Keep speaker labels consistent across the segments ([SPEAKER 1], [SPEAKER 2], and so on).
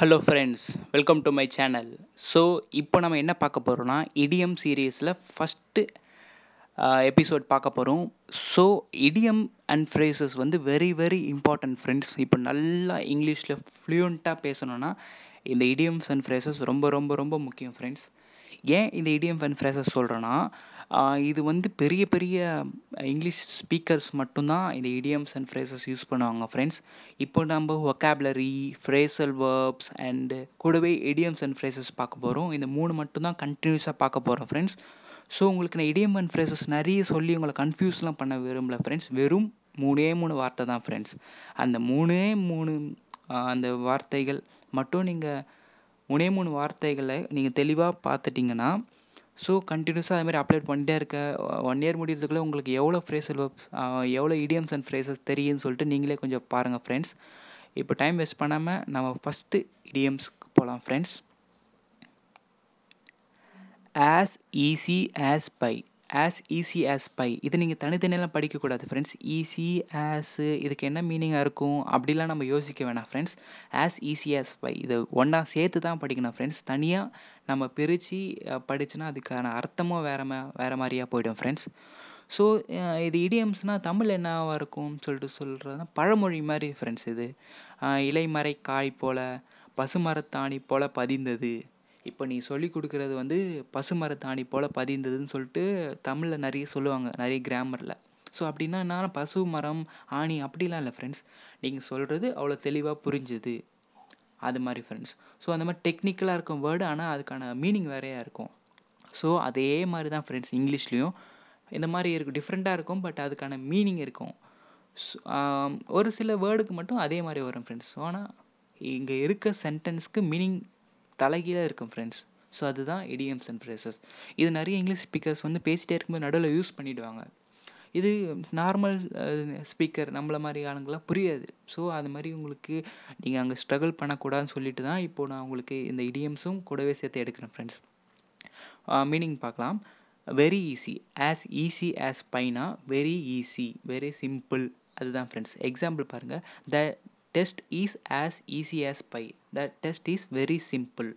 [SPEAKER 1] hello friends welcome to my channel so இப்போ நம்ம என்ன பார்க்க போகிறோம்னா இடியம் சீரீஸில் ஃபஸ்ட்டு எபிசோட் பார்க்க போகிறோம் ஸோ இடியம் அண்ட் ஃப்ரேசஸ் வந்து வெரி வெரி இம்பார்ட்டன்ட் ஃப்ரெண்ட்ஸ் இப்போ நல்லா இங்கிலீஷில் ஃப்ளூயண்ட்டாக பேசணும்னா இந்த இடியம்ஸ் அண்ட் ஃப்ரேசஸ் ரொம்ப ரொம்ப ரொம்ப முக்கியம் ஃப்ரெண்ட்ஸ் ஏன் இந்த இடிஎம் அண்ட் ஃப்ரேசஸ் சொல்கிறேன்னா இது வந்து பெரிய பெரிய இங்கிலீஷ் ஸ்பீக்கர்ஸ் மட்டும்தான் இந்த இடியம்ஸ் அண்ட் ஃப்ரேசஸ் யூஸ் பண்ணுவாங்க ஃப்ரெண்ட்ஸ் இப்போ நம்ம ஒகேப்லரி ஃப்ரேசல் வேர்ப்ஸ் அண்டு கூடவே இடியம்ஸ் அண்ட் ஃப்ரேசஸ் பார்க்க போகிறோம் இந்த மூணு மட்டும்தான் கண்டினியூஸாக பார்க்க போகிறோம் ஃப்ரெண்ட்ஸ் ஸோ உங்களுக்கு நான் இடியம் அண்ட் ஃப்ரேசஸ் நிறைய சொல்லி உங்களை கன்ஃபியூஸ்லாம் பண்ண விரும்பல ஃப்ரெண்ட்ஸ் வெறும் மூணே மூணு வார்த்தை தான் ஃப்ரெண்ட்ஸ் அந்த மூணே மூணு அந்த வார்த்தைகள் மட்டும் நீங்கள் மூணே மூணு வார்த்தைகளை நீங்கள் தெளிவாக பார்த்துட்டிங்கன்னா ஸோ கண்டினியூஸாக அது மாதிரி அப்டேட் பண்ணிட்டே இருக்க ஒன் இயர் முடியறதுக்குள்ளே உங்களுக்கு எவ்வளோ ஃப்ரேசல் எவ்வளோ இடியம்ஸ் அண்ட் ஃப்ரேசஸ் தெரியுன்னு சொல்லிட்டு நீங்களே கொஞ்சம் பாருங்கள் ஃப்ரெண்ட்ஸ் இப்போ டைம் வேஸ்ட் பண்ணாமல் நம்ம ஃபஸ்ட்டு இடியம்ஸ்க்கு போகலாம் friends as easy as pie as easy as pie இது நீங்கள் தனித்தனியெல்லாம் படிக்கக்கூடாது ஃப்ரெண்ட்ஸ் ஈஸி ஆஸ் இதுக்கு என்ன மீனிங்காக இருக்கும் அப்படிலாம் நம்ம யோசிக்க வேணாம் friends as easy as pie இதை ஒன்றா சேர்த்து தான் படிக்கணும் ஃப்ரெண்ட்ஸ் தனியாக நம்ம பிரித்து படிச்சுன்னா அதுக்கான அர்த்தமும் வேற மா வேறு மாதிரியாக போயிடும் ஃப்ரெண்ட்ஸ் ஸோ இது இடியம்ஸ்னால் தமிழ் என்னவாக இருக்கும் சொல்லிட்டு சொல்கிறதுனா பழமொழி மாதிரி ஃப்ரெண்ட்ஸ் இது இலைமறை காய் போல் பசுமரத்தாணி போல் பதிந்தது இப்போ நீ சொல்லி கொடுக்குறது வந்து பசுமரத்தாணி போல பதிந்ததுன்னு சொல்லிட்டு தமிழில் நிறைய சொல்லுவாங்க நிறைய கிராமரில் ஸோ அப்படின்னா என்னன்னா பசு மரம் ஆணி அப்படிலாம் இல்லை ஃப்ரெண்ட்ஸ் நீங்கள் சொல்கிறது அவ்வளோ தெளிவாக புரிஞ்சுது அது மாதிரி ஃப்ரெண்ட்ஸ் ஸோ அந்த மாதிரி டெக்னிக்கலாக இருக்கும் வேர்டு ஆனால் அதுக்கான மீனிங் வேறையாக இருக்கும் ஸோ அதே மாதிரி தான் ஃப்ரெண்ட்ஸ் இங்கிலீஷ்லேயும் இந்த மாதிரி இருக்கும் டிஃப்ரெண்ட்டாக இருக்கும் பட் அதுக்கான மீனிங் இருக்கும் ஒரு சில வேர்டுக்கு மட்டும் அதே மாதிரி வரும் ஃப்ரெண்ட்ஸ் ஆனால் இங்கே இருக்க சென்டென்ஸ்க்கு மீனிங் தலைகீழாக இருக்கும் ஃப்ரெண்ட்ஸ் ஸோ அதுதான் இடியம்ஸ் அண்ட் ப்ரேசஸ் இது நிறைய இங்கிலீஷ் ஸ்பீக்கர்ஸ் வந்து பேசிகிட்டே இருக்கும்போது நடுவில் யூஸ் பண்ணிவிடுவாங்க இது நார்மல் ஸ்பீக்கர் நம்மள மாதிரி ஆளுங்களாம் புரியாது ஸோ அது மாதிரி உங்களுக்கு நீங்கள் அங்கே ஸ்ட்ரகிள் பண்ணக்கூடாதுன்னு சொல்லிட்டு தான் இப்போது நான் உங்களுக்கு இந்த இடியம்ஸும் கூடவே சேர்த்து எடுக்கிறேன் ஃப்ரெண்ட்ஸ் மீனிங் பார்க்கலாம் very easy as easy as பைனா வெரி ஈஸி வெரி சிம்பிள் அதுதான் ஃப்ரெண்ட்ஸ் எக்ஸாம்பிள் பாருங்கள் the test is as easy as pie the test is very simple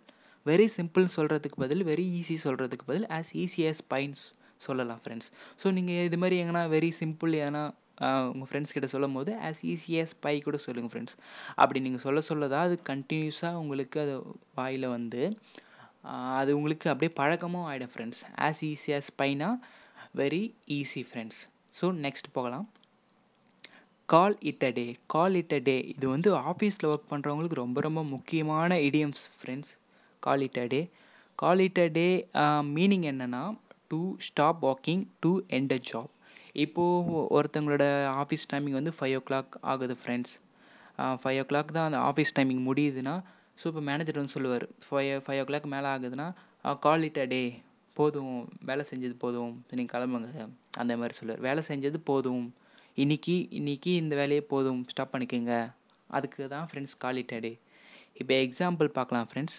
[SPEAKER 1] very சிம்பிள்னு சொல்கிறதுக்கு பதில் வெரி ஈஸி சொல்கிறதுக்கு பதில் ஆஸ் ஈஸி ஆஸ் பைன்ஸ் சொல்லலாம் ஃப்ரெண்ட்ஸ் ஸோ நீங்கள் இது மாதிரி எங்கன்னா வெரி சிம்பிள் எதனா உங்கள் ஃப்ரெண்ட்ஸ் கிட்ட சொல்லும் போது ஆஸ் ஈஸி ஆஸ் பை கூட சொல்லுங்கள் ஃப்ரெண்ட்ஸ் அப்படி நீங்கள் சொல்ல சொல்ல அது கண்டினியூஸாக உங்களுக்கு அது வாயில் வந்து அது உங்களுக்கு அப்படியே பழக்கமும் ஆகிடும் ஃப்ரெண்ட்ஸ் ஆஸ் ஈஸி ஆஸ் பைனா very easy friends so next போகலாம் call it a day call it a டே இது வந்து ஆஃபீஸில் ஒர்க் பண்ணுறவங்களுக்கு ரொம்ப ரொம்ப முக்கியமான idioms friends call it a day call it a day meaning என்னென்னா to stop walking to end a job இப்போது ஒருத்தங்களோட ஆஃபீஸ் டைமிங் வந்து ஃபைவ் ஓ கிளாக் ஆகுது ஃப்ரெண்ட்ஸ் ஃபைவ் ஓ கிளாக் தான் அந்த ஆஃபீஸ் டைமிங் முடியுதுன்னா ஸோ இப்போ மேனேஜர் வந்து சொல்லுவார் ஃபைவ் ஃபைவ் ஓ கிளாக் மேலே ஆகுதுன்னா கால் இட் அ டே போதும் வேலை செஞ்சது போதும் நீங்கள் கிளம்புங்க அந்த மாதிரி சொல்லுவார் வேலை செஞ்சது போதும் இன்னைக்கு இன்னைக்கு இந்த வேலையை போதும் ஸ்டாப் பண்ணிக்கோங்க அதுக்கு தான் ஃப்ரெண்ட்ஸ் கால் இட் அ டே இப்போ எக்ஸாம்பிள் பார்க்கலாம் friends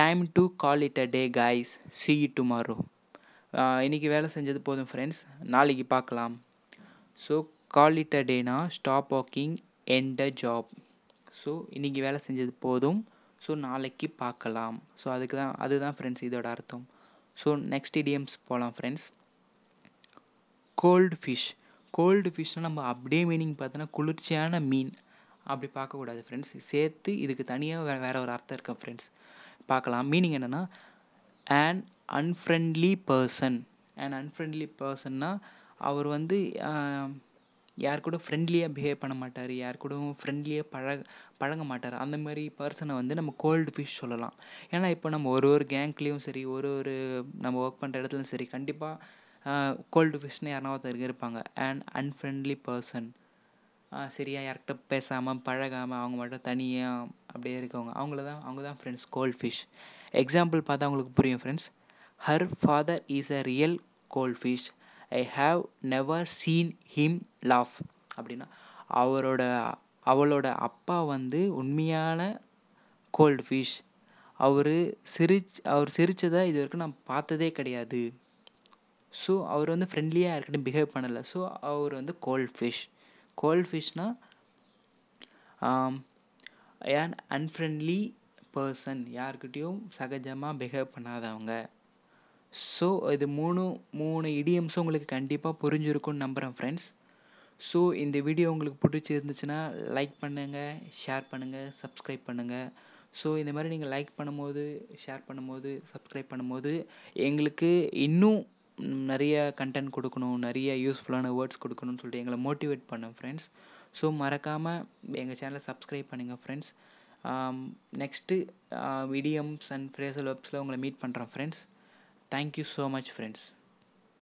[SPEAKER 1] time to call it a day guys see tomorrow இன்னைக்கு வேலை செஞ்சது போதும் ஃப்ரெண்ட்ஸ் நாளைக்கு பார்க்கலாம் ஸோ கால் இட் அ டேனா stop walking end a job so இன்றைக்கி வேலை செஞ்சது போதும் ஸோ நாளைக்கு பார்க்கலாம் ஸோ அதுக்கு தான் அதுதான் ஃப்ரெண்ட்ஸ் இதோட அர்த்தம் ஸோ நெக்ஸ்ட் இடியம்ஸ் போகலாம் ஃப்ரெண்ட்ஸ் கோல்டு ஃபிஷ் கோல்டு ஃபிஷ்ஷை நம்ம அப்படியே மீனிங் பார்த்தோன்னா குளிர்ச்சியான மீன் அப்படி பார்க்கக்கூடாது ஃப்ரெண்ட்ஸ் சேர்த்து இதுக்கு தனியாக வே வேறு ஒரு அர்த்தம் இருக்குது ஃப்ரெண்ட்ஸ் பார்க்கலாம் மீனிங் என்னென்னா and unfriendly person and unfriendly பர்சன்னா அவர் வந்து யார் கூட ஃப்ரெண்ட்லியாக பிஹேவ் பண்ண மாட்டார் யார் கூடவும் ஃப்ரெண்ட்லியாக பழக பழக மாட்டார் அந்த மாதிரி பர்சனை வந்து நம்ம கோல்டு ஃபிஷ் சொல்லலாம் ஏன்னா இப்போ நம்ம ஒரு ஒரு கேங்க்லேயும் சரி ஒரு ஒரு நம்ம ஒர்க் பண்ணுற இடத்துலையும் சரி கண்டிப்பாக கோல்டு ஃபிஷ்னு யாருனா ஒருத்தர் இருப்பாங்க அண்ட் அன்ஃப்ரெண்ட்லி பர்சன் சரியாக யார்கிட்ட பேசாமல் பழகாமல் அவங்க மட்டும் தனியாக அப்படியே இருக்கவங்க அவங்கள தான் அவங்க தான் ஃப்ரெண்ட்ஸ் கோல்ட் ஃபிஷ் எக்ஸாம்பிள் பார்த்தா அவங்களுக்கு புரியும் friends her father is a real goldfish I have never seen him laugh அப்படின்னா அவரோட அவளோட அப்பா வந்து உண்மையான கோல்டு ஃபிஷ் அவர் சிரிச் அவர் சிரித்ததை இது வரைக்கும் நான் பார்த்ததே கிடையாது ஸோ அவர் வந்து ஃப்ரெண்ட்லியாக யார்கிட்டையும் பிஹேவ் பண்ணலை ஸோ அவர் வந்து கோல்ட் ஃபிஷ் கோல்ட் ஃபிஷ்னால் ஏன் அன்ஃப்ரெண்ட்லி பர்சன் யாருக்கிட்டேயும் சகஜமாக பிஹேவ் பண்ணாதவங்க ஸோ இது மூணு மூணு இடியம்ஸும் உங்களுக்கு கண்டிப்பாக புரிஞ்சிருக்கும்னு நம்புகிறேன் ஃப்ரெண்ட்ஸ் ஸோ இந்த வீடியோ உங்களுக்கு இருந்துச்சுன்னா லைக் பண்ணுங்கள் ஷேர் பண்ணுங்கள் சப்ஸ்கிரைப் பண்ணுங்கள் ஸோ இந்த மாதிரி நீங்கள் லைக் பண்ணும்போது ஷேர் பண்ணும்போது சப்ஸ்கிரைப் பண்ணும்போது எங்களுக்கு இன்னும் நிறைய கண்டென்ட் கொடுக்கணும் நிறைய யூஸ்ஃபுல்லான வேர்ட்ஸ் கொடுக்கணும்னு சொல்லிட்டு எங்களை மோட்டிவேட் பண்ணேன் ஃப்ரெண்ட்ஸ் ஸோ மறக்காமல் எங்கள் சேனலை சப்ஸ்கிரைப் பண்ணுங்கள் friends next idioms and phrasal வெப்ஸில் உங்களை மீட் பண்ணுறேன் friends thank you so much friends